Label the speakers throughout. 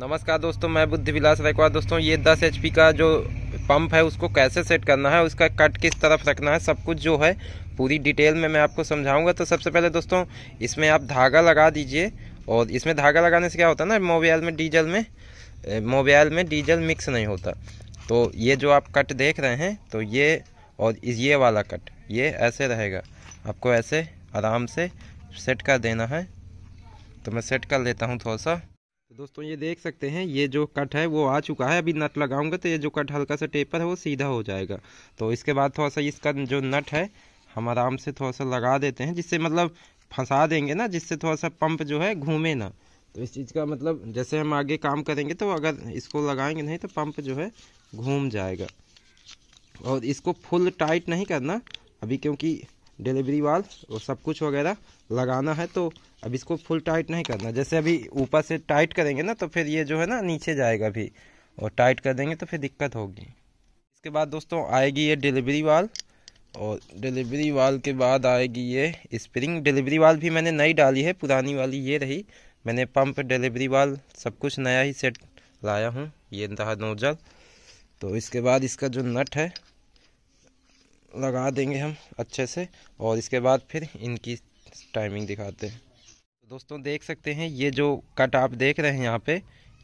Speaker 1: नमस्कार दोस्तों मैं बुद्धि विलास रायकवा दोस्तों ये 10 एच का जो पंप है उसको कैसे सेट करना है उसका कट किस तरफ रखना है सब कुछ जो है पूरी डिटेल में मैं आपको समझाऊंगा तो सबसे पहले दोस्तों इसमें आप धागा लगा दीजिए और इसमें धागा लगाने से क्या होता है ना मोबाइल में डीजल में मोबाइल में डीजल मिक्स नहीं होता तो ये जो आप कट देख रहे हैं तो ये और ये वाला कट ये ऐसे रहेगा आपको ऐसे आराम से सेट कर देना है तो मैं सेट कर लेता हूँ थोड़ा सा तो दोस्तों ये देख सकते हैं ये जो कट है वो आ चुका है अभी नट लगाऊंगा तो ये जो कट हल्का सा टेपर है वो सीधा हो जाएगा तो इसके बाद थोड़ा सा इसका जो नट है हम आराम से थोड़ा सा लगा देते हैं जिससे मतलब फंसा देंगे ना जिससे थोड़ा सा पंप जो है घूमे ना तो इस चीज़ का मतलब जैसे हम आगे काम करेंगे तो अगर इसको लगाएंगे नहीं तो पंप जो है घूम जाएगा और इसको फुल टाइट नहीं करना अभी क्योंकि डिलीवरी वाल और सब कुछ वगैरह लगाना है तो अब इसको फुल टाइट नहीं करना जैसे अभी ऊपर से टाइट करेंगे ना तो फिर ये जो है ना नीचे जाएगा भी और टाइट कर देंगे तो फिर दिक्कत होगी इसके बाद दोस्तों आएगी ये डिलीवरी वाल और डिलीवरी वाल के बाद आएगी ये स्प्रिंग डिलीवरी वाल भी मैंने नई डाली है पुरानी वाली ये रही मैंने पंप डिलीवरी वाल सब कुछ नया ही सेट लाया हूँ ये रहा नोजल तो इसके बाद इसका जो नट है लगा देंगे हम अच्छे से और इसके बाद फिर इनकी टाइमिंग दिखाते हैं तो दोस्तों देख सकते हैं ये जो कट आप देख रहे हैं यहाँ पे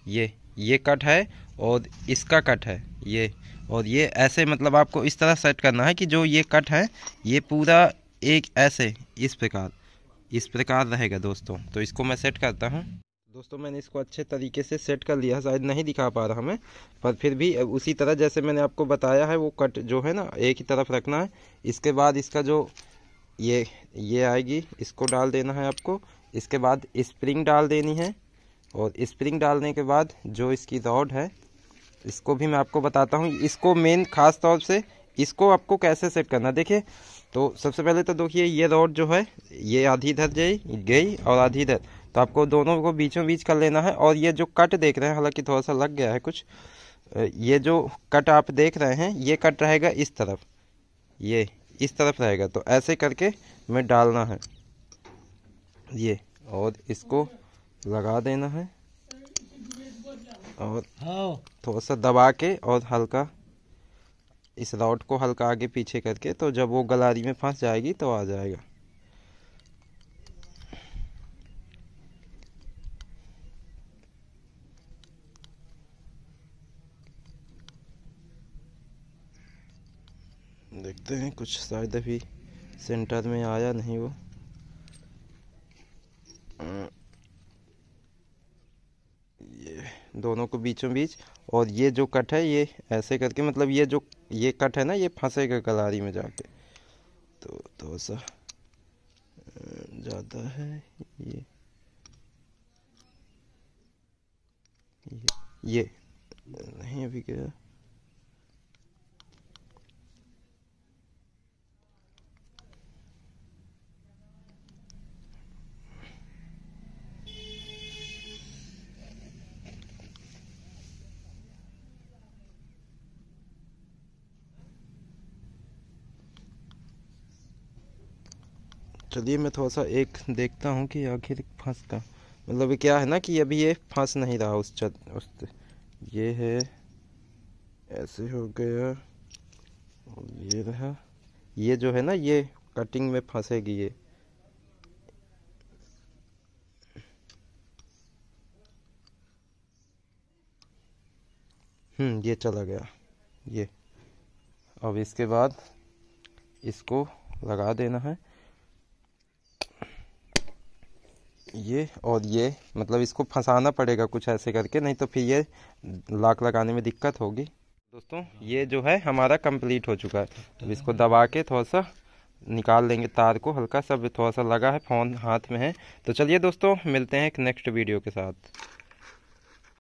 Speaker 1: ये ये कट है और इसका कट है ये और ये ऐसे मतलब आपको इस तरह सेट करना है कि जो ये कट है ये पूरा एक ऐसे इस प्रकार इस प्रकार रहेगा दोस्तों तो इसको मैं सेट करता हूँ दोस्तों मैंने इसको अच्छे तरीके से सेट कर लिया शायद नहीं दिखा पा रहा मैं पर फिर भी उसी तरह जैसे मैंने आपको बताया है वो कट जो है ना एक ही तरफ रखना है इसके बाद इसका जो ये ये आएगी इसको डाल देना है आपको इसके बाद स्प्रिंग डाल देनी है और स्प्रिंग डालने के बाद जो इसकी रॉड है इसको भी मैं आपको बताता हूँ इसको मेन खास तौर से इसको आपको कैसे सेट करना देखिए तो सबसे पहले तो देखिए ये रॉड जो है ये आधी इधर गई गई और आधी इधर तो आपको दोनों को बीचों बीच कर लेना है और ये जो कट देख रहे हैं हालांकि थोड़ा सा लग गया है कुछ ये जो कट आप देख रहे हैं ये कट रहेगा इस तरफ ये इस तरफ रहेगा तो ऐसे करके मैं डालना है ये और इसको लगा देना है और हाँ। थोड़ा सा दबा के और हल्का इस रॉड को हल्का आगे पीछे करके तो जब वो गलारी में फंस जाएगी तो आ जाएगा देखते हैं कुछ शायद अभी सेंटर में आया नहीं वो ये दोनों को बीचों बीच और ये जो कट है ये ऐसे करके मतलब ये जो ये कट है ना ये फंसेगा कलारी में जाके तो थोड़ा तो सा ज़्यादा है ये ये ये नहीं अभी क्या चलिए मैं थोड़ा सा एक देखता हूँ कि आखिर फंस का मतलब क्या है ना कि अभी ये फंस नहीं रहा उस चत उस ये है ऐसे हो गया ये रहा ये जो है ना ये कटिंग में फंसेगी ये हम्म ये चला गया ये अब इसके बाद इसको लगा देना है ये और ये मतलब इसको फंसाना पड़ेगा कुछ ऐसे करके नहीं तो फिर ये लाक लगाने में दिक्कत होगी दोस्तों ये जो है हमारा कंप्लीट हो चुका है अब इसको दबा के थोड़ा सा निकाल लेंगे तार को हल्का सा थोड़ा सा लगा है फ़ोन हाथ में है तो चलिए दोस्तों मिलते हैं एक नेक्स्ट वीडियो के साथ